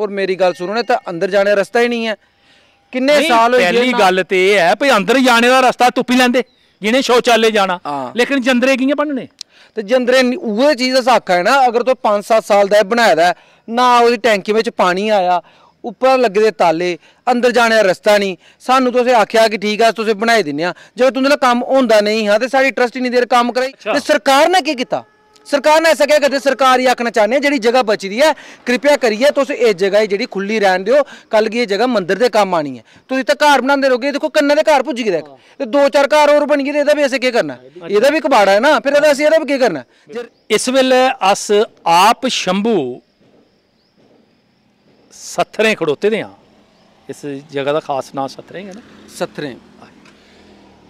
ਔਰ ਮੇਰੀ ਗੱਲ ਸੁਣੋ ਨੇ ਤਾਂ ਅੰਦਰ ਜਾਣ ਦਾ ਰਸਤਾ ਹੀ ਨਹੀਂ ਹੈ ਕਿੰਨੇ ਸਾਲ ਹੋ ਗਏ ਪਹਿਲੀ ਗੱਲ ਤੇ ਇਹ ਹੈ ਭਈ ਅੰਦਰ ਜਾਣ ਦਾ ਰਸਤਾ ਤੁੱਪੀ ਲੈਂਦੇ ਜਿਹਨੇ ਸ਼ੌਚਾਲੇ ਜਾਣਾ ਲੇਕਿਨ ਜੰਦਰੇ ਕੀ ਬਣਨੇ ਤੇ ਜੰਦਰੇ ਉਹ ਚੀਜ਼ ਦਾ ਸਾਖਾ ਹੈ ਨਾ ਅਗਰ ਤੋਂ 5-7 ਸਾਲ ਦਾ ਬਣਾਇਆ ਦਾ ਨਾ ਉਹਦੀ ਟੈਂਕੀ ਵਿੱਚ ਪਾਣੀ ਆਇਆ ਉੱਪਰ ਲੱਗੇ ਦੇ ਤਾਲੇ ਅੰਦਰ ਜਾਣ ਦਾ ਰਸਤਾ ਨਹੀਂ ਸਾਨੂੰ ਤੁਸੀਂ ਆਖਿਆ ਕਿ ਠੀਕ ਆ ਤੁਸੀਂ ਬਣਾਈ ਦਿੰਨੇ ਆ ਜੇ ਤੁੰਦੇ ਨਾਲ ਕੰਮ ਹੁੰਦਾ ਨਹੀਂ ਹਾਂ ਤੇ ਸਾਡੀ ਟਰਸਟ ਨਹੀਂ ਦੇਰ ਕੰਮ ਕਰਾਈ ਤੇ ਸਰਕਾਰ ਨੇ ਕੀ ਕੀਤਾ ਸਰਕਾਰ ਨੇ ਐਸਾ ਕਿਹਾ ਕਰਦੇ ਸਰਕਾਰ ਹੀ ਆਖਣਾ ਚਾਹੁੰਦੇ ਜਿਹੜੀ ਜਗ੍ਹਾ ਬਚਦੀ ਹੈ ਕਿਰਪਾ ਕਰੀਏ ਤੁਸੀਂ ਇਹ ਜਗ੍ਹਾ ਜਿਹੜੀ ਖੁੱਲੀ ਰਹਿਣ ਦਿਓ ਕੱਲ ਕੀ ਇਹ ਜਗ੍ਹਾ ਮੰਦਿਰ ਦੇ ਕੰਮ ਆਣੀ ਹੈ ਤੁਸੀਂ ਤਾਂ ਘਰ ਬਣਾਉਂਦੇ ਰਹੋਗੇ ਦੇਖੋ ਕੰਨਾਂ ਦੇ ਘਰ ਪੁੱਜ ਗਏ ਤੇ ਦੋ ਚਾਰ ਘਰ ਹੋਰ ਬਣ ਗਏ ਇਹਦਾ ਵੀ ਅਸੀਂ ਕੀ ਕਰਨਾ ਇਹਦਾ ਵੀ ਕਬਾੜਾ ਹੈ ਨਾ ਫਿਰ ਇਹਦਾ ਅਸੀਂ ਇਹਦਾ ਵੀ ਕੀ ਕਰਨਾ ਇਸ ਵੇਲੇ ਅਸ ਆਪ ਸ਼ੰਭੂ ਸੱਥਰੇ ਖੜੋਤੇ ਦੇ ਆ ਇਸ ਜਗ੍ਹਾ ਦਾ ਖਾਸ ਨਾਮ ਸੱਥਰੇ ਹੈ ਨਾ ਸੱਥਰੇ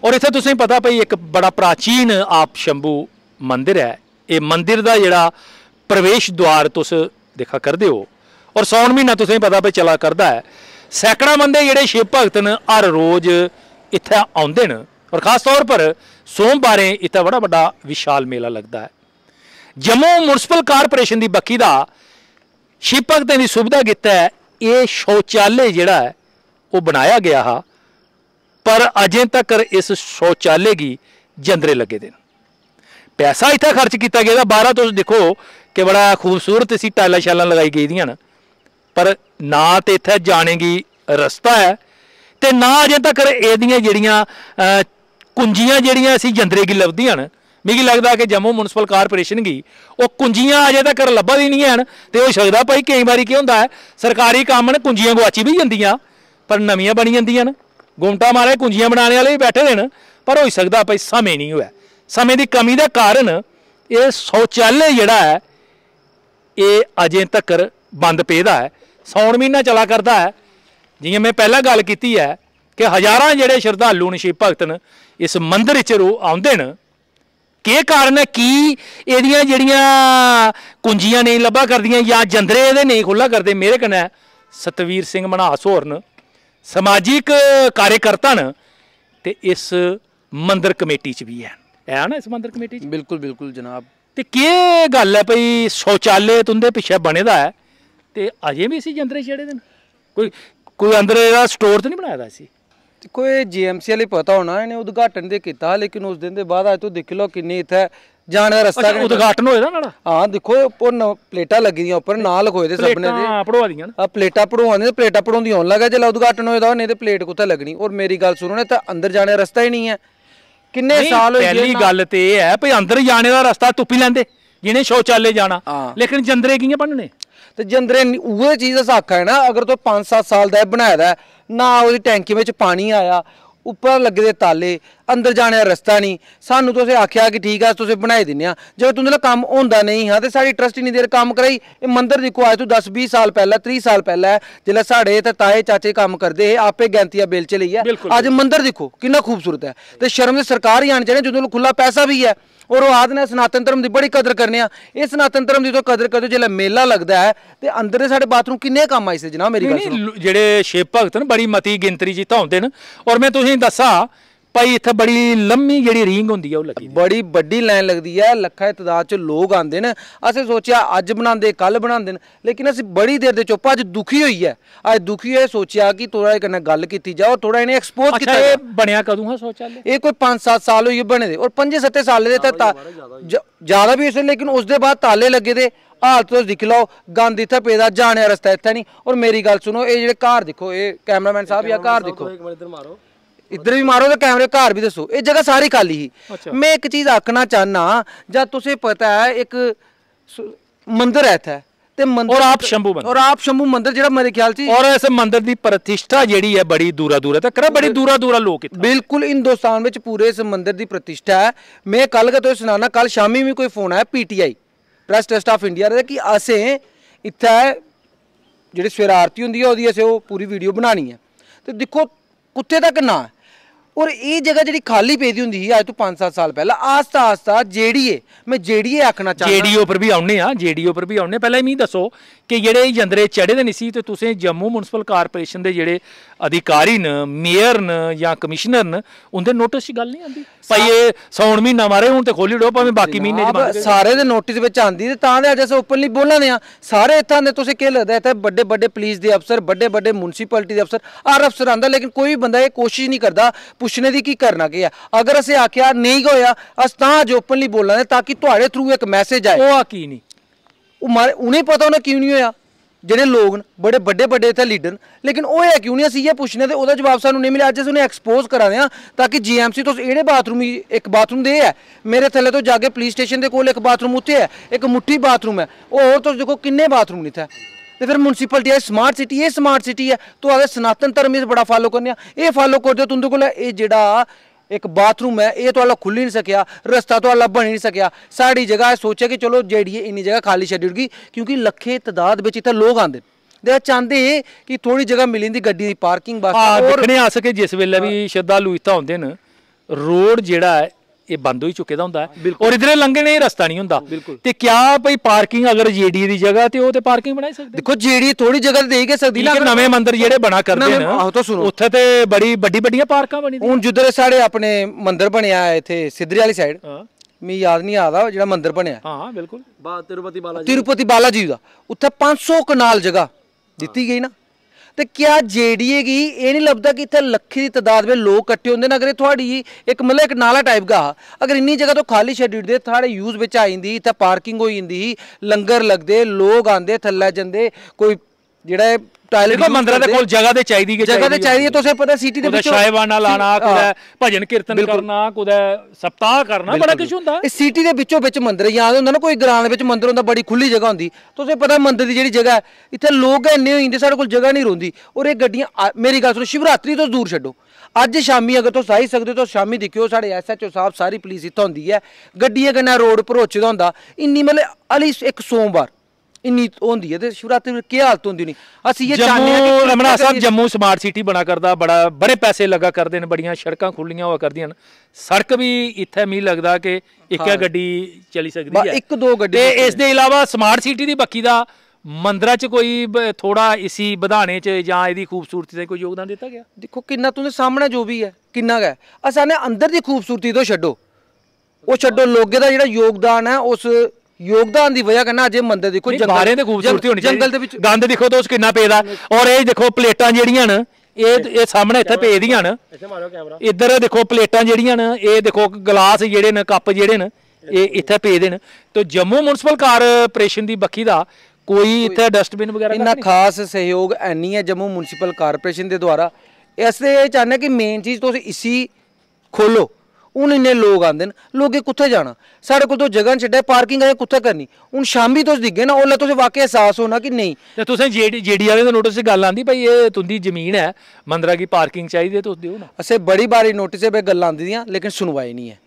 ਔਰ ਇੱਥੇ ਤੁਸੀਂ ਪਤਾ ਪਈ ਇੱਕ ਬੜਾ ਪ੍ਰਾਚੀਨ ਆਪ ਸ਼ੰਭੂ ਮੰਦਿਰ ਹੈ ਇਹ ਮੰਦਿਰ ਦਾ ਜਿਹੜਾ ਪ੍ਰਵੇਸ਼ ਦੁਆਰ ਤੁਸ ਦੇਖਾ ਕਰਦੇ ਹੋ ਔਰ ਸੌਣ ਮਹੀਨਾ ਤੁਸੀਂ ਪਤਾ ਪਈ ਚਲਾ ਕਰਦਾ ਹੈ ਸੈਕੜਾ ਬੰਦੇ ਜਿਹੜੇ ਸ਼ਿਵ ਭਗਤ ਨੇ ਹਰ ਰੋਜ਼ ਇੱਥੇ ਆਉਂਦੇ ਨੇ ਔਰ ਖਾਸ ਤੌਰ ਪਰ ਸੋਮਵਾਰੇ ਇੱਥੇ ਬੜਾ ਵੱਡਾ ਵਿਸ਼ਾਲ ਮੇਲਾ ਲੱਗਦਾ ਹੈ ਜੰਮੂ ਮਿਊਂਸਪਲ ਕਾਰਪੋਰੇਸ਼ਨ ਦੀ ਬੱਕੀ ਦਾ ਸ਼ਿਵ ਭਗਤਾਂ ਦੀ ਸੁਵਿਧਾ ਕੀਤਾ ਹੈ ਇਹ ਸ਼ੌਚਾਲੇ ਜਿਹੜਾ ਹੈ ਉਹ ਬਣਾਇਆ ਗਿਆ ਹਾ ਪਰ ਅਜੇ ਤੱਕ ਇਸ ਸ਼ੌਚਾਲੇ ਦੀ ਜੰਦਰੇ ਲੱਗੇ ਦੇ ਪੈਸਾ ਇੱਥੇ ਖਰਚ ਕੀਤਾ ਗਿਆ ਦਾ 12 ਤੁਸੀਂ ਦੇਖੋ ਕਿ ਬੜਾ ਖੂਬਸੂਰਤ ਸੀ ਟਾਈਲਾਂ ਸ਼ਾਲਾਂ ਲਗਾਈ ਗਈ ਦੀਆਂ ਨਾ ਪਰ ਨਾ ਤੇ ਇੱਥੇ ਜਾਣੇਗੀ ਰਸਤਾ ਹੈ ਤੇ ਨਾ ਅਜੇ ਤੱਕ ਇਹਦੀਆਂ ਜਿਹੜੀਆਂ ਕੁੰਜੀਆਂ ਜਿਹੜੀਆਂ ਅਸੀਂ ਜੰਦਰੇ ਕੀ ਲੱਭਦੀਆਂ ਹਨ ਮੈਨੂੰ ਲੱਗਦਾ ਕਿ ਜੰਮੂ ਮਿਊਨਿਸਪਲ ਕਾਰਪੋਰੇਸ਼ਨ ਗਈ ਉਹ ਕੁੰਜੀਆਂ ਅਜੇ ਤੱਕ ਲੱਭਾ ਦੀ ਨਹੀਂ ਹਨ ਤੇ ਉਹ ਸਕਦਾ ਭਾਈ ਕਈ ਵਾਰੀ ਕੀ ਹੁੰਦਾ ਹੈ ਸਰਕਾਰੀ ਕੰਮ ਨੇ ਕੁੰਜੀਆਂ ਗਵਾਚੀ ਵੀ ਜਾਂਦੀਆਂ ਪਰ ਨਵੀਆਂ ਬਣੀ ਜਾਂਦੀਆਂ ਨੇ ਗੁੰਮਟਾ ਮਾਰੇ ਕੁੰਜੀਆਂ ਬਣਾਉਣ ਵਾਲੇ ਵੀ ਬੈਠੇ ਰਹਿਣ ਪਰ ਹੋ ਸਕਦਾ ਭਾਈ ਸਮੇਂ ਨਹੀਂ ਹੋਇਆ ਸਮੇਂ ਦੀ ਕਮੀ ਦਾ ਕਾਰਨ ਇਹ ਸ਼ੌਚਾਲੇ ਜਿਹੜਾ ਹੈ ਇਹ ਅਜੇ ਤੱਕ ਬੰਦ ਪੇਦਾ ਹੈ ਸੌਣ ਮਹੀਨਾ ਚਲਾ ਕਰਦਾ ਹੈ ਜਿਵੇਂ ਮੈਂ ਪਹਿਲਾਂ ਗੱਲ ਕੀਤੀ ਹੈ ਕਿ ਹਜ਼ਾਰਾਂ ਜਿਹੜੇ ਸ਼ਰਧਾਲੂ ਨੇ ਸ਼ਿਵ ਭਗਤ ਨੇ ਇਸ ਮੰਦਿਰ 'ਚ ਰੋ ਆਉਂਦੇ ਨੇ ਕੀ ਕਾਰਨ ਹੈ ਕੀ ਇਹਦੀਆਂ ਜਿਹੜੀਆਂ ਕੁੰਜੀਆਂ ਨਹੀਂ ਲੱਭਾ ਕਰਦੀਆਂ ਜਾਂ ਜੰਦਰੇ ਇਹਦੇ ਨਹੀਂ ਖੁੱਲਾ ਕਰਦੇ ਮੇਰੇ ਕਨੇ ਸਤਵੀਰ ਸਿੰਘ ਮਨਾਸ ਨੇ ਸਮਾਜਿਕ ਕਾਰਜਕਰਤਾ ਨੇ ਤੇ ਇਸ ਮੰਦਿਰ ਕਮੇਟੀ 'ਚ ਵੀ ਹੈ ਹੈ ਨਾ ਇਸ ਮੰਦਰ ਕਮੇਟੀ 'ਚ ਬਿਲਕੁਲ ਬਿਲਕੁਲ ਜਨਾਬ ਤੇ ਕੀ ਗੱਲ ਹੈ ਭਈ ਸ਼ੌਚਾਲੇ ਤੁੰਦੇ ਪਿੱਛੇ ਬਣੇਦਾ ਹੈ ਤੇ ਅਜੇ ਵੀ ਸੀ ਜੰਦਰੇ ਛੇੜੇ ਦਿਨ ਕੋਈ ਕੋਈ ਅੰਦਰ ਇਹਦਾ ਸਟੋਰ ਤੇ ਨਹੀਂ ਬਣਾਇਆ ਦਾ ਸੀ ਕੋਈ ਜੀਐਮਸੀ ਵਾਲੇ ਪਤਾ ਹੋਣਾ ਇਹਨੇ ਉਦਘਾਟਨ ਦੇ ਕੀਤਾ ਲੇਕਿਨ ਉਸ ਦਿਨ ਦੇ ਬਾਅਦ ਅੱਜ ਤੋਂ ਦੇਖ ਲਓ ਕਿੰਨੀ ਇੱਥੇ ਜਾਣ ਦਾ ਰਸਤਾ ਉਦਘਾਟਨ ਹੋਇਆ ਨਾਲ ਹਾਂ ਦੇਖੋ ਉਹ ਪਲੇਟਾਂ ਲੱਗੀਆਂ ਉੱਪਰ ਨਾਲ ਲਿਖੋਏ ਦੇ ਸਭ ਨੇ ਦੇ ਪੜਵਾ ਦੀਆਂ ਆ ਪਲੇਟਾਂ ਪੜਵਾਉਂਦੇ ਪਲੇਟਾਂ ਪੜਵਾਉਂਦੀ ਹੋਣ ਲੱਗਾ ਜੇ ਉਦਘਾਟਨ ਹੋਇਆ ਤਾਂ ਨਹੀਂ ਤੇ ਪਲੇਟ ਕਿੱਥੇ ਲੱਗਣੀ ਔਰ ਮੇਰੀ ਗੱਲ ਸੁਣੋ ਨਾ ਤਾਂ ਅੰਦਰ ਜਾਣ ਦਾ ਰਸਤਾ ਹੀ ਨਹੀਂ ਹੈ ਕਿੰਨੇ ਸਾਲ ਹੋਏ ਪਹਿਲੀ ਗੱਲ ਤੇ ਇਹ ਹੈ ਭਈ ਅੰਦਰ ਜਾਣੇ ਦਾ ਰਸਤਾ ਤੁੱਪੀ ਲੈਂਦੇ ਜਿਹਨੇ ਸ਼ੌਚਾਲੇ ਜਾਣਾ ਲੇਕਿਨ ਜੰਦਰੇ ਕਿਵੇਂ ਬਣਨੇ ਤੇ ਜੰਦਰੇ ਉਹ ਚੀਜ਼ ਦਾ ਸਾਖਾ ਹੈ ਨਾ ਅਗਰ ਤੋ 5-7 ਸਾਲ ਦਾ ਬਣਾਇਆ ਨਾ ਉਹਦੀ ਟੈਂਕੀ ਵਿੱਚ ਪਾਣੀ ਆਇਆ ਉੱਪਰ ਦੇ ਤਾਲੇ ਅੰਦਰ ਜਾਣ ਦਾ ਰਸਤਾ ਨਹੀਂ ਸਾਨੂੰ ਤੁਸੀਂ ਆਖਿਆ ਕਿ ਠੀਕ ਆ ਤੁਸੀਂ ਬਣਾਈ ਦਿੰਨੇ ਆ ਜੇ ਤੁਹਾਨੂੰ ਨਾਲ ਕੰਮ ਹੁੰਦਾ ਨਹੀਂ ਹਾਂ ਤੇ ਸਾਡੀ ਟਰਸਟ ਨਹੀਂ ਦੇਰ ਕੰਮ ਕਰਾਈ ਇਹ ਮੰਦਰ ਦੇਖੋ ਅੱਜ ਤੋਂ 10 20 ਸਾਲ ਪਹਿਲਾਂ 30 ਸਾਲ ਪਹਿਲਾਂ ਜਿਹੜਾ ਸਾਡੇ ਤੇ ਤਾਏ ਚਾਚੇ ਕੰਮ ਕਰਦੇ ਇਹ ਆਪੇ ਗੈਂਤੀਆ ਬੇਲ ਚ ਲਈ ਆ ਅੱਜ ਮੰਦਰ ਦੇਖੋ ਕਿੰਨਾ ਖੂਬਸੂਰਤ ਹੈ ਤੇ ਸ਼ਰਮ ਦੇ ਸਰਕਾਰ ਹੀ ਆਣ ਜਿਹੜੇ ਜਦੋਂ ਖੁੱਲਾ ਪੈਸਾ ਵੀ ਹੈ ਔਰ ਉਹ ਆਦ ਨੇ ਸਨਾਤਨ ਧਰਮ ਦੀ ਬੜੀ ਕਦਰ ਕਰਨੇ ਆ ਇਹ ਸਨਾਤਨ ਧਰਮ ਦੀ ਤੋਂ ਕਦਰ ਕਰਦੇ ਜਿਹੜਾ ਮੇਲਾ ਲੱਗਦਾ ਹੈ ਤੇ ਦੇ ਸਾਡੇ ਬਾਥਰੂਮ ਕਿੰਨੇ ਕੰਮ ਆਈ ਸੀ ਜਨਾਬ ਮੇਰੀ ਗੱਲ ਜਿਹੜੇ ਸ਼ੇਪ ਭਗਤ ਨੇ ਬੜੀ ਮਤੀ ਗਿਣਤਰੀ ਜੀ ਹੁੰਦੇ ਨੇ ਔਰ ਮੈਂ ਤੁਸੀਂ ਦੱਸਾਂ ਭਾਈ ਇੱਥੇ ਬੜੀ ਲੰਮੀ ਜਿਹੜੀ ਰਿੰਗ ਹੁੰਦੀ ਆ ਉਹ ਲੱਗੀ ਬੜੀ ਵੱਡੀ ਲਾਈਨ ਲੱਗਦੀ ਆ ਲੱਖਾਂ ਇਤਦਾਦ ਚ ਲੋਕ ਆਉਂਦੇ ਨੇ ਅਸੀਂ ਸੋਚਿਆ ਅੱਜ ਬਣਾਉਂਦੇ ਕੱਲ ਬਣਾਉਂਦੇ ਨੇ ਲੇਕਿਨ ਅਸੀਂ ਬੜੀ ਦੇਰ ਦੇ ਚੁੱਪ ਅੱਜ ਦੁਖੀ ਹੋਈ ਹੈ ਅੱਜ ਦੁਖੀ ਹੈ ਸੋਚਿਆ ਕਿ ਥੋੜਾ ਇਹਨਾਂ ਗੱਲ ਕੀਤੀ ਜਾਓ ਥੋੜਾ ਇਹਨੇ ਐਕਸਪੋਜ਼ ਕੀਤਾ ਇਹ ਬਣਿਆ ਕਦੋਂ ਹੈ ਲੈ ਇਹ ਕੋਈ 5-7 ਸਾਲ ਹੋਈ ਬਣੇ ਦੇ ਔਰ 5-7 ਸਾਲ ਦੇ ਤਾਂ ਜ਼ਿਆਦਾ ਵੀ ਹੋਏ ਲੇਕਿਨ ਉਸ ਦੇ ਬਾਅਦ ਤਾਲੇ ਲੱਗੇ ਦੇ ਹਾਲਤ ਤੋਂ ਦਿਖ ਲਓ ਗੰਦ ਇੱਥੇ ਪੇਦਾ ਜਾਣਿਆ ਰਸਤਾ ਇੱਥੇ ਨਹੀਂ ਔਰ ਮੇਰੀ ਗੱਲ ਸੁਣੋ ਇਹ ਜਿਹੜੇ ਘਰ ਦੇਖੋ ਇਹ ਕੈਮਰਾਮੈਨ ਸਾਹਿਬ ਇਹ ਘਰ ਦੇਖੋ ਇੱਕ ਵਾਰ ਇਧਰ ਮਾਰੋ ਇੱਧਰ ਵੀ ਮਾਰੋ ਤੇ ਕੈਮਰੇ ਘਰ ਵੀ ਦੱਸੋ ਇਹ ਜਗ੍ਹਾ ਸਾਰੀ ਖਾਲੀ ਸੀ ਮੈਂ ਇੱਕ ਚੀਜ਼ ਆਖਣਾ ਚਾਹਨਾ ਜਾਂ ਤੁਸੀਂ ਪਤਾ ਹੈ ਇੱਕ ਮੰਦਿਰ ਹੈ ਇੱਥੇ ਤੇ ਮੰਦਿਰ ਔਰ ਆਪ ਸ਼ੰਭੂ ਮੰਦਿਰ ਔਰ ਆਪ ਸ਼ੰਭੂ ਮੰਦਿਰ ਜਿਹੜਾ ਮੇਰੇ ਖਿਆਲ ਚ ਔਰ ਇਸ ਮੰਦਿਰ ਦੀ ਪ੍ਰਤਿਸ਼ਠਾ ਜਿਹੜੀ ਹੈ ਬੜੀ ਦੂਰਾ ਦੂਰਾ ਤੱਕ ਹੈ ਬੜੀ ਦੂਰਾ ਦੂਰਾ ਲੋਕ ਇੱਥੇ ਬਿਲਕੁਲ ਹਿੰਦੁਸਤਾਨ ਵਿੱਚ ਪੂਰੇ ਇਸ ਮੰਦਿਰ ਦੀ ਪ੍ਰਤਿਸ਼ਠਾ ਹੈ ਮੈਂ ਕੱਲ ਕਾ ਤੋਂ ਸੁਣਾਣਾ ਕੱਲ ਸ਼ਾਮੀ ਵੀ ਕੋਈ ਫੋਨ ਆਇਆ PTI press trust of India ਦਾ ਕਿ ਅਸੀਂ ਇੱਥੇ ਜਿਹੜੇ ਸਵੇਰ ਆਰਤੀ ਹੁੰਦੀ ਹੈ ਉਹਦੀ ਅਸੀਂ ਉਹ ਪੂਰੀ ਵੀਡੀਓ ਬਣਾਣੀ ਹੈ ਤੇ ਦੇਖੋ ਕੁੱਤੇ ਤੱਕ ਨਾ ਔਰ ਇਹ ਜਗ੍ਹਾ ਜਿਹੜੀ ਖਾਲੀ ਪਈ ਦੀ ਹੁੰਦੀ ਸੀ ਅੱਜ ਤੋਂ 5-7 ਸਾਲ ਪਹਿਲਾਂ ਆਸਤਾ ਆਸਤਾ ਜੇੜੀਏ ਮੈਂ ਜੇੜੀਏ ਆਖਣਾ ਚਾਹੁੰਦਾ ਜੇੜੀਓ ਪਰ ਵੀ ਆਉਣੇ ਆ ਜੇੜੀਓ ਪਰ ਵੀ ਆਉਣੇ ਪਹਿਲਾਂ ਮੈਨੂੰ ਦੱਸੋ ਕਿ ਜਿਹੜੇ ਜੰਦਰੇ ਚੜੇ ਦੇ ਨਹੀਂ ਸੀ ਤੇ ਤੁਸੀਂ ਜੰਮੂ ਮਿਊਨਿਸਪਲ ਕਾਰਪੋਰੇਸ਼ਨ ਦੇ ਜਿਹੜੇ ਅਧਿਕਾਰੀ ਨ ਮੇਅਰ ਨ ਜਾਂ ਕਮਿਸ਼ਨਰ ਨ ਉਹਦੇ ਨੋਟਿਸ 'ਚ ਗੱਲ ਨਹੀਂ ਆਉਂਦੀ ਭਾਈ ਇਹ ਸੌਣ ਮਹੀਨਾ ਮਾਰੇ ਹੁਣ ਤੇ ਖੋਲੀ ਡੋ ਭਾਵੇਂ ਬਾਕੀ ਮਹੀਨੇ 'ਚ ਸਾਰੇ ਦੇ ਨੋਟਿਸ ਵਿੱਚ ਆਂਦੀ ਤੇ ਤਾਂ ਦੇ ਅੱਜ ਅਸੀਂ ਓਪਨਲੀ ਦੇ ਆ ਸਾਰੇ ਇੱਥਾਂ ਦੇ ਤੁਸੀਂ ਕਿਹ ਲੱਗਦਾ ਇਥੇ ਵੱਡੇ ਵੱਡੇ ਪੁਲਿਸ ਦੇ ਅਫਸਰ ਵੱਡੇ ਵੱਡੇ ਮਿਊਨਿਸਪੈਲਿਟੀ ਦੇ ਅਫਸਰ ਆਰ ਅਫਸਰ ਆਂਦਾ ਲੇਕਿਨ ਕੋਈ ਬੰਦਾ ਇਹ ਕੋਸ਼ਿਸ਼ ਨਹੀਂ ਕਰਦਾ ਪੁੱਛਣੇ ਦੀ ਕੀ ਕਰਨਾ ਕੀ ਆ ਅਗਰ ਅਸੀਂ ਆਖਿਆ ਨਹੀਂ ਹੋਇਆ ਅਸ ਤਾਂ ਅੱਜ ਓਪਨਲੀ ਬੋਲਾਂਗੇ ਤਾਂ ਕਿ ਤੁਹਾਡੇ ਥਰੂ ਇੱਕ ਮੈਸੇਜ ਆਏ ਉਹ ਆ ਕੀ ਨਹੀਂ ਉਹ ਮਾਰੇ ਉਹਨੇ ਪਤਾ ਉਹਨੇ ਕਿਉਂ ਨਹੀਂ ਹੋਇਆ ਜਿਹੜੇ ਲੋਕ ਬੜੇ ਵੱਡੇ ਵੱਡੇ ਤੇ ਲੀਡਰ ਲੇਕਿਨ ਉਹ ਹੈ ਕਿਉਂ ਨਹੀਂ ਅਸੀਂ ਇਹ ਪੁੱਛਣੇ ਤੇ ਉਹਦਾ ਜਵਾਬ ਸਾਨੂੰ ਨਹੀਂ ਮਿਲਿਆ ਅੱਜ ਅਸੀਂ ਉਹਨੇ ਐਕਸਪੋਜ਼ ਕਰਾ ਦਿਆਂ ਤਾਂ ਕਿ ਜੀਐਮਸੀ ਤੋਂ ਇਹੜੇ ਬਾਥਰੂਮ ਇੱਕ ਬਾਥਰੂਮ ਦੇ ਹੈ ਮੇਰੇ ਥੱਲੇ ਤੋਂ ਜਾ ਕੇ ਪੁਲਿਸ ਸਟੇਸ਼ਨ ਦੇ ਕੋਲ ਇੱਕ ਬਾਥਰੂਮ ਉੱਥੇ ਹੈ ਇੱਕ ਮੁੱਠੀ ਬਾਥਰੂਮ ਹੈ ਉਹ ਹੋਰ ਤੋਂ ਦੇਖੋ ਕਿੰਨੇ ਬਾਥਰੂਮ ਨਹੀਂ ਥਾ ਤੇ ਫਿਰ म्यूनसिपलिटी है ਸਮਾਰਟ ਸਿਟੀ ਇਹ ਸਮਾਰਟ ਸਿਟੀ ਹੈ ਤੋ अगर ਸਨਾਤਨ धर्म ਬੜਾ ਫਾਲੋ फॉलो करने ਇਹ ਫਾਲੋ कर दो ਤੁੰਦੇ ਕੋਲ ਇਹ ਜਿਹੜਾ ਇੱਕ ਬਾਥਰੂਮ ਹੈ ਇਹ ਤੁਹਾਡਾ ਖੁੱਲ ਨਹੀਂ ਸਕਿਆ ਰਸਤਾ ਤੁਹਾਡਾ ਬਣ ਨਹੀਂ ਸਕਿਆ ਸਾਡੀ ਜਗ੍ਹਾ ਸੋਚਿਆ ਕਿ ਚਲੋ ਜਿਹੜੀ ਇੰਨੀ ਜਗ੍ਹਾ ਖਾਲੀ ਛੱਡੀ ਕਿਉਂਕਿ ਲੱਖੇ ਤਦਾਦ ਵਿੱਚ ਇੱਥੇ ਲੋਕ ਆਂਦੇ ਦੇ ਚਾਹੁੰਦੇ ਕਿ ਥੋੜੀ ਜਗ੍ਹਾ ਮਿਲਿੰਦੀ ਗੱਡੀ ਦੀ ਪਾਰਕਿੰਗ ਵਾਸਤੇ ਆ ਦੇਖਣੇ ਆ ਸਕੇ ਜਿਸ ਵੇਲੇ ਵੀ ਸ਼ਰਧਾਲੂ ਇੱਥੇ ਆਉਂਦੇ ਨੇ ਰੋਡ ਜਿਹੜਾ ਹੈ ਇਹ ਬੰਦ ਹੋਈ ਚੁੱਕੇ ਦਾ ਹੁੰਦਾ ਔਰ ਇਧਰੇ ਲੰਘਣੇ ਰਸਤਾ ਨਹੀਂ ਹੁੰਦਾ ਤੇ ਕਿਆ ਭਈ ਪਾਰਕਿੰਗ ਅਗਰ ਜੀਡੀ ਦੀ ਜਗ੍ਹਾ ਤੇ ਉਹ ਤੇ ਪਾਰਕਿੰਗ ਬਣਾਈ ਸਕਦੇ ਦੇਖੋ ਜੀਡੀ ਥੋੜੀ ਜਗ੍ਹਾ ਦੇ ਕੇ ਸਕਦੀ ਨਾ ਨਵੇਂ ਮੰਦਿਰ ਜਿਹੜੇ ਬਣਾ ਕਰਦੇ ਨੇ ਆਹ ਤਾਂ ਸੁਣੋ ਉੱਥੇ ਤੇ ਬੜੀ ਵੱਡੀ ਵੱਡੀਆਂ ਪਾਰਕਾਂ ਬਣੀ ਹੁਣ ਜਿੱਧਰ ਸਾਡੇ ਆਪਣੇ ਮੰਦਿਰ ਬਣਿਆ ਇੱਥੇ ਸਿੱਧਰੀ ਵਾਲੀ ਸਾਈਡ ਮੈਂ ਯਾਦ ਨਹੀਂ ਆਦਾ ਜਿਹੜਾ ਮੰਦਿਰ ਬਣਿਆ ਹਾਂ ਬਿਲਕੁਲ ਬਾ ਤਿਰੂਪਤੀ ਬਾਲਾ ਜੀ ਤਿਰੂਪਤੀ ਬਾਲਾ ਜੀ ਦਾ ਉੱਥੇ 500 ਕਨਾਲ ਜਗ੍ਹਾ ਦਿੱਤੀ ਗਈ ਨਾ ਤੇ ਕਿਆ ਜੇਡੀਏ ਕੀ ਇਹ ਨਹੀਂ ਲੱਭਦਾ ਕਿ ਇੱਥੇ ਲੱਖੀ ਦੀ ਤਦਾਦ ਵਿੱਚ ਲੋਕ ਇਕੱਠੇ ਹੁੰਦੇ ਨੇ ਅਗਰ ਇਹ ਤੁਹਾਡੀ ਇੱਕ ਮਤਲਬ ਇੱਕ ਨਾਲਾ ਟਾਈਪ ਦਾ ਅਗਰ ਇੰਨੀ ਜਗ੍ਹਾ ਤੋਂ ਖਾਲੀ ਸ਼ੈਡਿਊਲ ਦੇ ਤੁਹਾਡੇ ਯੂਜ਼ ਵਿੱਚ ਆ ਜਾਂਦੀ ਤਾਂ ਪਾਰਕਿੰਗ ਹੋ ਜਾਂਦੀ ਲੰਗਰ ਲੱਗਦੇ ਲੋਕ ਆਂਦੇ ਥੱਲੇ ਜਾਂਦੇ ਕੋਈ ਜਿਹੜਾ ਇਹ ਟਾਇਲਟ ਕੋ ਮੰਦਰਾਂ ਦੇ ਕੋਲ ਜਗ੍ਹਾ ਤੇ ਚਾਹੀਦੀ ਹੈ ਜਗ੍ਹਾ ਤੇ ਚਾਹੀਦੀ ਹੈ ਤੁਸੀਂ ਪਤਾ ਸਿਟੀ ਦੇ ਵਿੱਚ ਸ਼ਾਇਬਾਨਾ ਲਾਣਾ ਕੁਦਾ ਭਜਨ ਕੀਰਤਨ ਕਰਨਾ ਕੋਦਾ ਸਪਤਾਹ ਕਰਨਾ ਬੜਾ ਕੁਝ ਹੁੰਦਾ ਇਹ ਸਿਟੀ ਦੇ ਵਿੱਚੋਂ ਵਿੱਚ ਮੰਦਰ ਆਉਂਦੇ ਹੁੰਦਾ ਨਾ ਕੋਈ ਗ੍ਰਾਂ ਦੇ ਵਿੱਚ ਮੰਦਰ ਹੁੰਦਾ ਬੜੀ ਖੁੱਲੀ ਜਗ੍ਹਾ ਹੁੰਦੀ ਤੁਸੀਂ ਪਤਾ ਮੰਦਰ ਦੀ ਜਿਹੜੀ ਜਗ੍ਹਾ ਇੱਥੇ ਲੋਕ ਇੰਨੇ ਹੋ ਜਾਂਦੇ ਸਾਡੇ ਕੋਲ ਜਗ੍ਹਾ ਨਹੀਂ ਰਹਿੰਦੀ ਔਰ ਇਹ ਗੱਡੀਆਂ ਮੇਰੀ ਗੱਲ ਸੁਣੋ ਸ਼ਿਵਰਾਤਰੀ ਤੋਂ ਦੂਰ ਛੱਡੋ ਅੱਜ ਸ਼ਾਮੀ ਅਗਰ ਤੁਸੀਂ ਆਈ ਸਕਦੇ ਤਾਂ ਸ਼ਾਮੀ ਦੇਖਿਓ ਸਾਡੇ ਐਸਐਚਓ ਸਾਹਿਬ ਸਾਰੀ ਪੁਲਿਸ ਇੱਥੇ ਹੁੰਦੀ ਹੈ ਗੱਡੀਆਂ ਗੰਨਾ ਰੋਡ ਭਰੋਚਦਾ ਹੁੰਦਾ ਇੰਨੀ ਮਤਲਬ ਅਲੀ ਇੱਕ ਸੋਮਵਾਰ ਇੰਨੀ ਹੁੰਦੀ ਹੈ ਤੇ ਸ਼ੁਰੂਆਤ ਵਿੱਚ ਕੀ ਹਾਲਤ ਹੁੰਦੀ ਨਹੀਂ ਅਸੀਂ ਇਹ ਚਾਹੁੰਦੇ ਹਾਂ ਕਿ ਰਮਣਾ ਸਾਹਿਬ ਜੰਮੂ ਸਮਾਰਟ ਸਿਟੀ ਬਣਾ ਕਰਦਾ ਬੜਾ ਬੜੇ ਪੈਸੇ ਲਗਾ ਕਰਦੇ ਨੇ ਬੜੀਆਂ ਸੜਕਾਂ ਖੁੱਲੀਆਂ ਹੋਆ ਕਰਦੀਆਂ ਨੇ ਸੜਕ ਵੀ ਇੱਥੇ ਮੀ ਲੱਗਦਾ ਕਿ ਇੱਕ ਇੱਕ ਗੱਡੀ ਚਲੀ ਸਕਦੀ ਹੈ ਇੱਕ ਦੋ ਗੱਡੀ ਤੇ ਇਸ ਦੇ ਇਲਾਵਾ ਸਮਾਰਟ ਸਿਟੀ ਦੀ ਬੱਕੀ ਦਾ ਮੰਦਰਾ 'ਚ ਕੋਈ ਥੋੜਾ ਇਸੀ ਵਧਾਣੇ 'ਚ ਜਾਂ ਇਹਦੀ ਖੂਬਸੂਰਤੀ ਤੇ ਕੋਈ ਯੋਗਦਾਨ ਦਿੱਤਾ ਗਿਆ ਦੇਖੋ ਕਿੰਨਾ ਤੁਹਾਡੇ ਸਾਹਮਣੇ ਜੋ ਵੀ ਹੈ ਕਿੰਨਾ ਹੈ ਅਸਾਂ ਨੇ ਅੰਦਰ ਦੀ ਖੂਬਸੂਰਤੀ ਤੋਂ ਛੱਡੋ ਉਹ ਛੱਡੋ ਲੋਗੇ ਦਾ ਜਿਹੜਾ ਯੋਗਦਾਨ ਹੈ ਉਸ ਯੋਗਦਾਨ ਦੀ ਵਜ੍ਹਾ ਕਰਨਾ ਅਜੇ ਮੰਦਰ ਦੇਖੋ ਜੰਗਲਾਂ ਦੇ ਖੂਬਸੂਰਤੀ ਹੋਣੀ ਜੰਗਲ ਦੇ ਵਿੱਚ ਗੰਦ ਦੇਖੋ ਦੋਸ ਕਿੰਨਾ ਪੇਦਾ ਔਰ ਇਹ ਦੇਖੋ ਪਲੇਟਾਂ ਜਿਹੜੀਆਂ ਨੇ ਇਹ ਇਹ ਸਾਹਮਣੇ ਇੱਥੇ ਪੇਦੀਆਂ ਨੇ ਇੱਧਰ ਦੇਖੋ ਪਲੇਟਾਂ ਜਿਹੜੀਆਂ ਨੇ ਇਹ ਦੇਖੋ ਗਲਾਸ ਜਿਹੜੇ ਨੇ ਕੱਪ ਜਿਹੜੇ ਨੇ ਇਹ ਇੱਥੇ ਪੇਦੇ ਦੇਣ ਤੇ ਜੰਮੂ ਮਿਊਨਿਸਪਲ ਕਾਰਪੋਰੇਸ਼ਨ ਦੀ ਬੱਕੀ ਦਾ ਕੋਈ ਇੱਥੇ ਡਸਟਬਿਨ ਵਗੈਰਾ ਇੰਨਾ ਖਾਸ ਸਹਿਯੋਗ ਐਨੀ ਹੈ ਜੰਮੂ ਮਿਊਨਿਸਪਲ ਕਾਰਪੋਰੇਸ਼ਨ ਦੇ ਦੁਆਰਾ ਇਸ ਦੇ ਇਹ ਚਾਹਨਾ ਕਿ ਮੇਨ ਚੀਜ਼ ਤੁਸੀਂ ਇਸੀ ਖੋਲੋ ਹੁਣ ਇੰਨੇ ਲੋਕ ਆਂਦੇ ਨੇ ਲੋਕੇ ਕਿੱਥੇ ਜਾਣਾ ਸਾਡੇ ਕੋਲ ਤੋਂ ਜਗ੍ਹਾ ਛੱਡੇ ਪਾਰਕਿੰਗ ਆ ਕਿੱਥੇ ਕਰਨੀ ਹੁਣ ਸ਼ਾਮੀ ਤੋਂ ਦਿਖੇ ਨਾ ਉਹਨਾਂ ਤੁਸੀਂ ਵਾਕਿਆ ਅਹਿਸਾਸ ਹੋਣਾ ਕਿ ਨਹੀਂ ਤੇ ਤੁਸੀਂ ਜੀਡੀ ਜੀਡੀ ਵਾਲੇ ਦਾ ਨੋਟਿਸ ਗੱਲ ਆਂਦੀ ਭਾਈ ਇਹ ਤੁੰਦੀ ਜ਼ਮੀਨ ਹੈ ਮੰਦਰਾ ਕੀ ਪਾਰਕਿੰਗ ਚਾਹੀਦੀ ਹੈ ਤੁਸੀਂ ਦਿਓ ਨਾ ਅਸੇ ਬੜੀ ਬਾਰੀ ਨੋਟਿਸ ਬੇ ਗੱਲਾਂ ਆਂਦੀਆਂ ਲੇਕਿਨ ਸੁਣਵਾਈ ਨਹੀਂ ਹੈ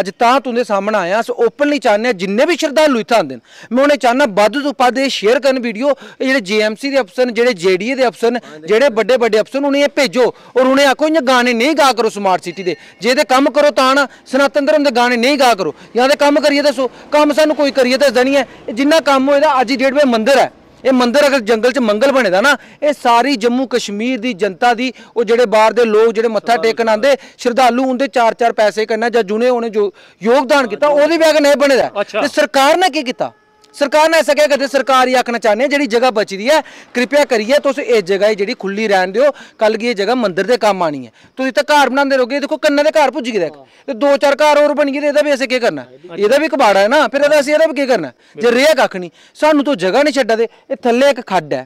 ਅੱਜ ਤਾਂ ਤੁਹਾਡੇ ਸਾਹਮਣੇ ਆਇਆ ਸੋ ਓਪਨਲੀ ਚਾਹਨੇ ਜਿੰਨੇ ਵੀ ਸ਼ਰਧਾਲੂ ਇੱਥੇ ਆਂਦੇ ਨੇ ਮੈਂ ਉਹਨੇ ਚਾਹਨਾ ਵੱਧ ਤੋਂ ਵੱਧ ਇਹ ਸ਼ੇਅਰ ਕਰਨ ਵੀਡੀਓ ਜਿਹੜੇ ਜੀਐਮਸੀ ਦੇ ਅਫਸਰ ਜਿਹੜੇ ਜੀਡੀਏ ਦੇ ਅਫਸਰ ਜਿਹੜੇ ਵੱਡੇ ਵੱਡੇ ਅਫਸਰ ਉਹਨੇ ਇਹ ਭੇਜੋ ਔਰ ਉਹਨੇ ਆਖੋ ਇਹ ਗਾਣੇ ਨਹੀਂ ਗਾ ਕਰੋ ਸਮਾਰਟ ਸਿਟੀ ਦੇ ਜੇ ਤੇ ਕੰਮ ਕਰੋ ਤਾਂ ਨਾ ਸਨਾਤਨ ਧਰਮ ਦੇ ਗਾਣੇ ਨਹੀਂ ਗਾ ਕਰੋ ਜਾਂ ਤੇ ਕੰਮ ਕਰੀਏ ਦੱਸੋ ਕੰਮ ਸਾਨੂੰ ਕੋਈ ਕਰੀਏ ਦਣੀ ਹੈ ਜਿੰਨਾ ਕੰਮ ਹੋਏਗਾ ਅੱਜ ਦੀ ਡੇਟ ਵਿੱਚ ਮੰਦਰ ਹੈ ਇਹ ਮੰਦਿਰ ਅਗਰ ਜੰਗਲ 'ਚ ਮੰਗਲ ਬਣੇਦਾ ਨਾ ਇਹ ਸਾਰੀ ਜੰਮੂ ਕਸ਼ਮੀਰ ਦੀ ਜਨਤਾ ਦੀ ਉਹ ਜਿਹੜੇ ਬਾਹਰ ਦੇ ਲੋਕ ਜਿਹੜੇ ਮੱਥਾ ਟੇਕਣ ਆਂਦੇ ਸ਼ਰਧਾਲੂ ਉਹਦੇ ਚਾਰ ਚਾਰ ਪੈਸੇ ਕਰਨਾ ਜਾਂ ਜੁਨੇ ਉਹਨੇ ਜੋ ਯੋਗਦਾਨ ਕੀਤਾ ਉਹਦੇ ਵੀ ਅਗਰ ਨਹੀਂ ਬਣੇਦਾ ਤੇ ਸਰਕਾਰ ਨੇ ਕੀ ਕੀਤਾ ਸਰਕਾਰ ਨੇ ਐਸਾ ਕਿਹਾ ਸਰਕਾਰ ਹੀ ਆਖਣਾ ਚਾਹੁੰਦੇ ਜਿਹੜੀ ਜਗ੍ਹਾ ਬਚਦੀ ਹੈ ਕਿਰਪਿਆ ਕਰੀਏ ਤੁਸੀਂ ਇਹ ਜਗ੍ਹਾ ਜਿਹੜੀ ਖੁੱਲੀ ਰਹਿਣ ਦਿਓ ਕੱਲ ਕੀ ਇਹ ਜਗ੍ਹਾ ਮੰਦਿਰ ਦੇ ਕੰਮ ਆਣੀ ਹੈ ਤੁਸੀਂ ਤਾਂ ਘਰ ਬਣਾਉਂਦੇ ਰਹੋਗੇ ਦੇਖੋ ਕੰਨਾਂ ਦੇ ਘਰ ਪੁੱਜ ਗਏ ਤੇ ਦੋ ਚਾਰ ਘਰ ਹੋਰ ਬਣ ਗਏ ਇਹਦਾ ਵੀ ਅਸੀਂ ਕੀ ਕਰਨਾ ਇਹਦਾ ਵੀ ਕਬਾੜਾ ਹੈ ਨਾ ਫਿਰ ਇਹਦਾ ਅਸੀਂ ਇਹਦਾ ਵੀ ਕੀ ਕਰਨਾ ਜੇ ਰਿਹਾ ਕੱਖ ਨਹੀਂ ਸਾਨੂੰ ਤੋਂ ਜਗ੍ਹਾ ਨਹੀਂ ਛੱਡਦੇ ਇਹ ਥੱਲੇ ਇੱਕ ਖੱਡ ਹੈ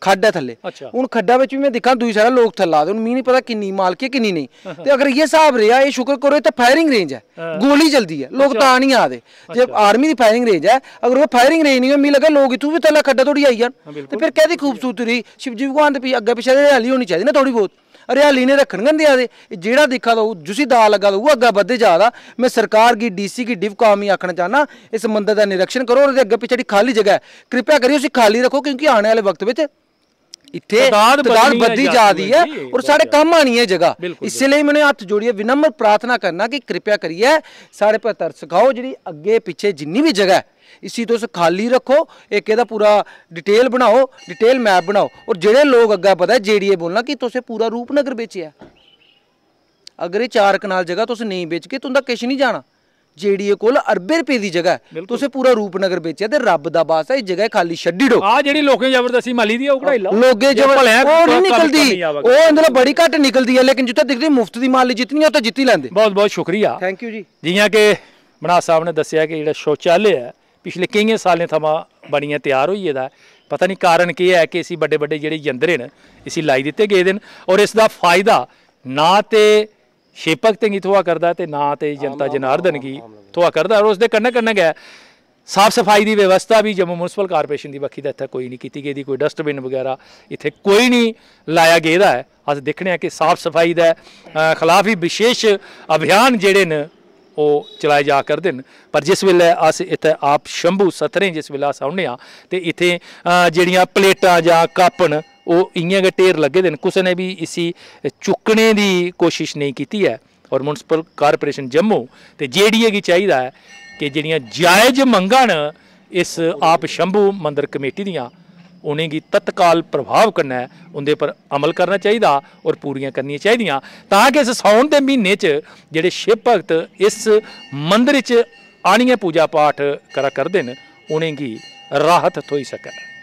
ਖੱਡਾ ਥੱਲੇ ਹੁਣ ਖੱਡਾ ਵਿੱਚ ਵੀ ਮੈਂ ਦੇਖਾਂ ਦੂਈ ਸਾਰਾ ਲੋਕ ਥੱਲਾ ਦੇ ਹੁਣ ਮੀਂਹ ਨਹੀਂ ਪਤਾ ਕਿੰਨੀ ਮਾਲਕੀ ਕਿੰਨੀ ਨਹੀਂ ਤੇ ਅਗਰ ਇਹ ਹਿਸਾਬ ਰਿਹਾ ਇਹ ਸ਼ੁਕਰ ਕਰੋ ਇਹ ਤਾਂ ਫਾਇਰਿੰਗ ਰੇਂਜ ਹੈ ਗੋਲੀ ਚਲਦੀ ਹੈ ਲੋਕ ਤਾਂ ਨਹੀਂ ਆਦੇ ਜੇ ਆਰਮੀ ਦੀ ਫਾਇਰਿੰਗ ਰੇਂਜ ਹੈ ਅਗਰ ਉਹ ਫਾਇਰਿੰਗ ਰੇਂਜ ਨਹੀਂ ਹੋ ਮੀਂਹ ਲੱਗਾ ਲੋਕ ਇਥੋਂ ਵੀ ਥੱਲਾ ਖੱਡਾ ਥੋੜੀ ਆਈ ਜਾਣ ਤੇ ਫਿਰ ਕਹਦੀ ਖੂਬਸੂਰਤੀ ਰਹੀ ਸ਼ਿਵਜੀ ਭਗਵਾਨ ਦੇ ਅੱਗੇ ਪਿੱਛੇ ਹਰਿਆਲੀ ਹੋਣੀ ਚਾਹੀਦੀ ਨਾ ਥੋੜੀ ਬਹੁਤ ਹਰਿਆਲੀ ਨੇ ਰੱਖਣ ਗੰਦਿਆ ਦੇ ਜਿਹੜਾ ਦੇਖਾ ਦੋ ਤੁਸੀਂ ਦਾ ਲਗਾ ਦੋ ਅੱਗਾ ਵੱਧੇ ਜਾਦਾ ਮੈਂ ਸਰਕਾਰ ਕੀ ਡੀਸੀ ਕੀ ਡਿਵਕਾਮ ਹੀ ਆਖਣਾ ਚਾਹਨਾ ਇਸ ਮੰਦਰ ਦਾ ਨਿਰੀਖਣ ਕਰੋ ਉਹਦੇ ਅੱਗੇ ਪਿੱਛੇ ਦੀ ਖਾਲੀ ਜਗ੍ਹਾ ਹੈ ਕਿਰਪਾ ਕਰਿਓ ਤੁਸੀਂ ਖਾਲੀ ਰੱਖੋ ਕਿਉਂਕਿ ਆਉਣ ਵਾਲੇ ਵਕਤ ਵਿੱਚ ਇੱਥੇ ਤਦਾਦ ਵੱਧੀ ਜਾਦੀ ਹੈ ਔਰ ਸਾਡੇ ਕੰਮ ਆਣੀ ਹੈ ਜਗ੍ਹਾ ਇਸ ਲਈ ਮੈਨੂੰ ਹੱਥ ਜੋੜੀਏ ਵਿਨਮਰ ਪ੍ਰਾਰਥਨਾ ਕਰਨਾ ਕਿ ਕਿਰਪਾ ਕਰੀਏ ਸਾਡੇ ਪੱਤਰ ਸਿਖਾਓ ਜਿਹੜੀ ਅੱਗੇ ਪਿੱਛੇ ਜਿੰਨੀ ਵੀ ਜਗ੍ਹਾ ਇਸੀ ਤੋਂ ਖਾਲੀ ਰੱਖੋ ਇੱਕ ਇਹਦਾ ਪੂਰਾ ਡਿਟੇਲ ਬਣਾਓ ਡਿਟੇਲ ਮੈਪ ਬਣਾਓ ਔਰ ਜਿਹੜੇ ਲੋਕ ਅੱਗਾ ਪਤਾ ਜੀਡੀਏ ਬੋਲਣਾ ਕਿ ਤੁਸੀਂ ਪੂਰਾ ਰੂਪਨਗਰ ਵੇਚਿਆ ਅਗਰ ਇਹ ਚਾਰ ਕਨਾਲ ਜਗ੍ਹਾ ਤੁਸੀਂ ਨਹੀਂ ਵੇਚ ਕੇ ਤੁੰਦਾ ਕਿਛ ਨਹੀਂ ਜਾਣਾ ਜੇਡੀਏ ਕੋਲ ਅਰਬੇ ਰੁਪਏ ਦੀ ਜਗ੍ਹਾ ਤੁਸੀਂ ਪੂਰਾ ਰੂਪਨਗਰ ਵੇਚਿਆ ਤੇ ਰੱਬ ਦਾ ਬਾਸ ਹੈ ਇਹ ਜਗ੍ਹਾ ਖਾਲੀ ਛੱਡੀ ਡੋ ਆ ਜਿਹੜੀ ਲੋਕੇ ਜ਼ਬਰਦਸਤੀ ਮਾਲੀ ਦੀ ਉਹ ਕਢਾਈ ਲਾ ਲੋਗੇ ਜੋ ਭਲਿਆ ਉਹ ਨਹੀਂ ਨਿਕਲਦੀ ਉਹ ਅੰਦਰੋਂ ਬੜੀ ਘੱਟ ਨਿਕਲਦੀ ਹੈ ਲੇਕਿਨ ਜਿੱਥੇ ਦਿਖਦੀ ਮੁਫਤ ਦੀ ਮਾਲੀ ਜਿੱਤਨੀ ਉਹ ਤਾਂ ਜਿੱਤੀ ਲੈਂਦੇ ਬਹੁਤ ਬਹੁਤ ਸ਼ੁਕਰੀਆ ਥੈਂਕ ਯੂ ਜੀ ਜਿਵੇਂ ਕਿ ਬਣਾ ਸਾਹਿਬ ਨੇ ਦੱਸਿਆ ਕਿ ਜਿਹੜਾ ਸ਼ੌਚਾਲਿਆ ਹੈ ਪਿਛਲੇ ਕਈਆਂ ਸਾਲਾਂ ਥਮਾਂ ਬਣੀਆਂ ਤਿਆਰ ਹੋਈ ਇਹਦਾ ਪਤਾ ਨਹੀਂ ਕਾਰਨ ਕੀ ਹੈ ਕਿ ਅਸੀਂ ਵੱਡੇ ਵੱਡੇ ਜਿਹੜੇ ਯੰਦਰੇ ਨੇ ਅਸੀਂ ਲਾਈ ਦਿੱਤੇ ਗਏ ਦਿਨ ਔਰ ਇਸ ਦਾ ਫਾਇਦਾ ਨਾ ਤੇ ਸ਼ੇਪਕ ਤੇ ਕੀ ਥੋਆ ਕਰਦਾ ਤੇ ਨਾ ਤੇ ਜਨਤਾ ਜਨਾਰਦਨ ਕੀ ਥੋਆ ਕਰਦਾ ਔਰ ਦੇ ਕੰਨ ਕੰਨ ਗਿਆ ਸਾਫ ਸਫਾਈ ਦੀ ਵਿਵਸਥਾ ਵੀ ਜੰਮੂ ਮਿਊਨਿਸਪਲ ਕਾਰਪੋਰੇਸ਼ਨ ਦੀ ਵੱਖੀ ਦਾ ਇੱਥੇ ਕੋਈ ਨਹੀਂ ਕੀਤੀ ਗਈ ਕੋਈ ਡਸਟਬਿਨ ਵਗੈਰਾ ਇੱਥੇ ਕੋਈ ਨਹੀਂ ਲਾਇਆ ਗਿਆ ਦਾ ਅਸ ਦੇਖਣੇ ਆ ਕਿ ਸਾਫ ਸਫਾਈ ਦਾ ਖਿਲਾਫ ਹੀ ਵਿਸ਼ੇਸ਼ ਅਭਿਆਨ ਜਿਹੜੇ ਨੇ ਉਹ ਚਲਾਏ ਜਾ ਕਰਦੇ ਨੇ ਪਰ ਜਿਸ ਵੇਲੇ ਅਸ ਇੱਥੇ ਆਪ ਸ਼ੰਭੂ ਸਤਰੇ ਜਿਸ ਵੇਲੇ ਆ ਤੇ ਇੱਥੇ ਜਿਹੜੀਆਂ ਪਲੇਟਾਂ ਜਾਂ ਕਾਪਣ ਉਹ ਇੰਨੇ ਗੇ ਢੇਰ ਲੱਗੇ ਦੇ ਨੇ ਕਿਸੇ ਨੇ ਵੀ ਇਸੀ ਚੁੱਕਣੇ ਦੀ ਕੋਸ਼ਿਸ਼ ਨਹੀਂ ਕੀਤੀ ਹੈ ਔਰ ਮਿਊਨਿਸਪਲ ਕਾਰਪੋਰੇਸ਼ਨ ਜੰਮੂ ਤੇ ਜੀਡੀਏ ਕੀ ਚਾਹੀਦਾ ਹੈ ਕਿ ਜਿਹੜੀਆਂ ਜਾਇਜ਼ ਮੰਗਾਂ ਨੇ ਇਸ ਆਪ ਸ਼ੰਭੂ ਮੰਦਿਰ ਕਮੇਟੀ ਦੀਆਂ ਉਹਨੇ ਕੀ ਤਤਕਾਲ ਪ੍ਰਭਾਵ ਕਰਨਾ ਹੈ ਉਹਦੇ ਪਰ ਅਮਲ ਕਰਨਾ ਚਾਹੀਦਾ ਔਰ ਪੂਰੀਆਂ ਕਰਨੀਆਂ ਚਾਹੀਦੀਆਂ ਤਾਂ ਕਿ ਇਸ ਸੌਣ ਦੇ ਮਹੀਨੇ 'ਚ ਜਿਹੜੇ ਸ਼ਿਵ ਭਗਤ ਇਸ ਮੰਦਿਰ 'ਚ ਆਣੀਆਂ ਪੂਜਾ ਪਾਠ ਕਰਾ ਕਰਦੇ ਨੇ ਉਹਨੇ ਕੀ ਰਾਹਤ ਹੋਈ ਸਕੇ